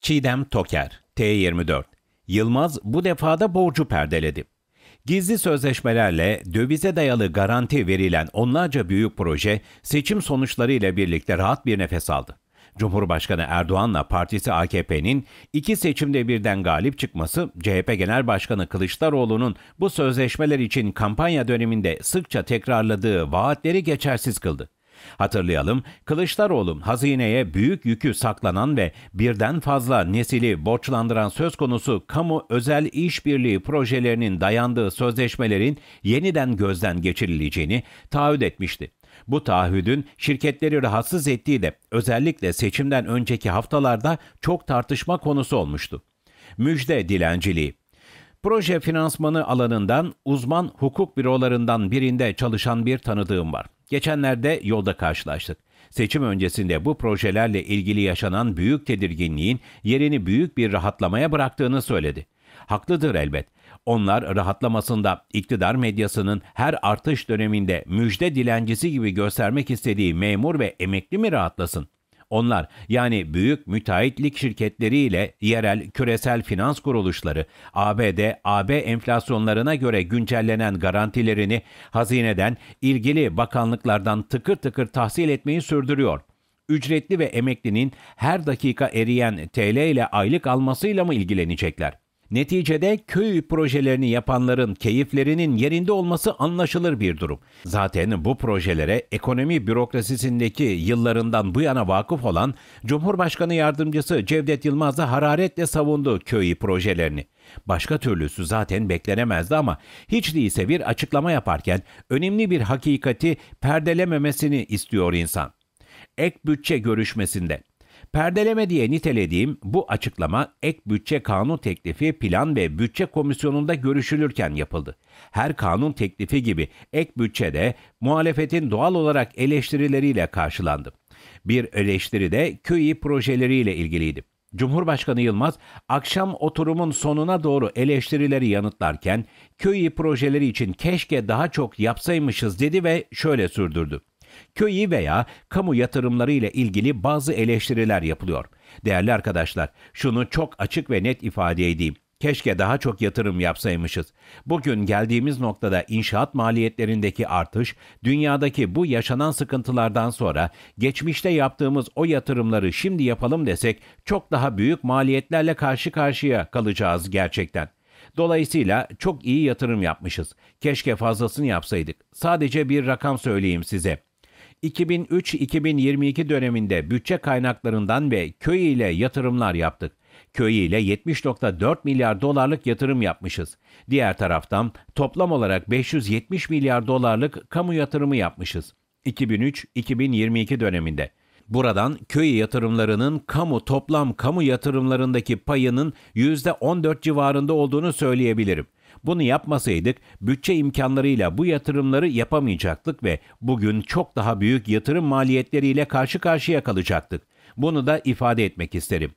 Çiğdem Toker, T24. Yılmaz bu defada borcu perdeledi. Gizli sözleşmelerle dövize dayalı garanti verilen onlarca büyük proje seçim sonuçlarıyla birlikte rahat bir nefes aldı. Cumhurbaşkanı Erdoğan'la partisi AKP'nin iki seçimde birden galip çıkması, CHP Genel Başkanı Kılıçdaroğlu'nun bu sözleşmeler için kampanya döneminde sıkça tekrarladığı vaatleri geçersiz kıldı. Hatırlayalım, Kılıçdaroğlu hazineye büyük yükü saklanan ve birden fazla nesili borçlandıran söz konusu kamu özel işbirliği projelerinin dayandığı sözleşmelerin yeniden gözden geçirileceğini taahhüt etmişti. Bu taahhüdün şirketleri rahatsız ettiği de özellikle seçimden önceki haftalarda çok tartışma konusu olmuştu. Müjde dilenciliği Proje finansmanı alanından uzman hukuk bürolarından birinde çalışan bir tanıdığım var. Geçenlerde yolda karşılaştık. Seçim öncesinde bu projelerle ilgili yaşanan büyük tedirginliğin yerini büyük bir rahatlamaya bıraktığını söyledi. Haklıdır elbet. Onlar rahatlamasında iktidar medyasının her artış döneminde müjde dilencisi gibi göstermek istediği memur ve emekli mi rahatlasın? Onlar yani büyük müteahhitlik şirketleriyle yerel küresel finans kuruluşları ABD, AB enflasyonlarına göre güncellenen garantilerini hazineden ilgili bakanlıklardan tıkır tıkır tahsil etmeyi sürdürüyor ücretli ve emeklinin her dakika eriyen TL ile aylık almasıyla mı ilgilenecekler? Neticede köy projelerini yapanların keyiflerinin yerinde olması anlaşılır bir durum. Zaten bu projelere ekonomi bürokrasisindeki yıllarından bu yana vakıf olan Cumhurbaşkanı Yardımcısı Cevdet Yılmaz da hararetle savundu köy projelerini. Başka türlüsü zaten beklenemezdi ama hiç değilse bir açıklama yaparken önemli bir hakikati perdelememesini istiyor insan. Ek bütçe görüşmesinde Perdeleme diye nitelediğim bu açıklama ek bütçe kanun teklifi plan ve bütçe komisyonunda görüşülürken yapıldı. Her kanun teklifi gibi ek bütçede muhalefetin doğal olarak eleştirileriyle karşılandı. Bir eleştiri de köyü projeleriyle ilgiliydi. Cumhurbaşkanı Yılmaz akşam oturumun sonuna doğru eleştirileri yanıtlarken köyü projeleri için keşke daha çok yapsaymışız dedi ve şöyle sürdürdü köyü veya kamu yatırımları ile ilgili bazı eleştiriler yapılıyor. Değerli arkadaşlar, şunu çok açık ve net ifade edeyim. Keşke daha çok yatırım yapsaymışız. Bugün geldiğimiz noktada inşaat maliyetlerindeki artış, dünyadaki bu yaşanan sıkıntılardan sonra geçmişte yaptığımız o yatırımları şimdi yapalım desek çok daha büyük maliyetlerle karşı karşıya kalacağız gerçekten. Dolayısıyla çok iyi yatırım yapmışız. Keşke fazlasını yapsaydık. Sadece bir rakam söyleyeyim size. 2003-2022 döneminde bütçe kaynaklarından ve köy ile yatırımlar yaptık. Köy ile 70.4 milyar dolarlık yatırım yapmışız. Diğer taraftan toplam olarak 570 milyar dolarlık kamu yatırımı yapmışız. 2003-2022 döneminde. Buradan köy yatırımlarının kamu toplam kamu yatırımlarındaki payının %14 civarında olduğunu söyleyebilirim. Bunu yapmasaydık bütçe imkanlarıyla bu yatırımları yapamayacaktık ve bugün çok daha büyük yatırım maliyetleriyle karşı karşıya kalacaktık. Bunu da ifade etmek isterim.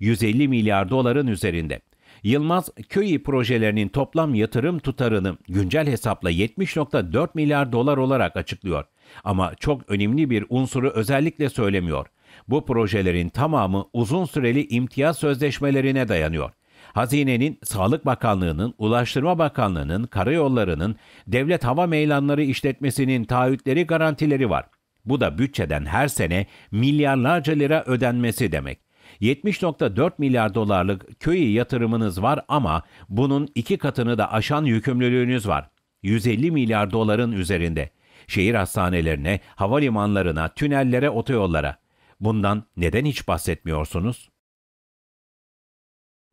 150 milyar doların üzerinde. Yılmaz, köy projelerinin toplam yatırım tutarını güncel hesapla 70.4 milyar dolar olarak açıklıyor. Ama çok önemli bir unsuru özellikle söylemiyor. Bu projelerin tamamı uzun süreli imtiyaz sözleşmelerine dayanıyor. Hazinenin, Sağlık Bakanlığı'nın, Ulaştırma Bakanlığı'nın, Karayolları'nın, Devlet Hava Meylanları işletmesinin taahhütleri garantileri var. Bu da bütçeden her sene milyarlarca lira ödenmesi demek. 70.4 milyar dolarlık köyü yatırımınız var ama bunun iki katını da aşan yükümlülüğünüz var. 150 milyar doların üzerinde. Şehir hastanelerine, havalimanlarına, tünellere, otoyollara. Bundan neden hiç bahsetmiyorsunuz?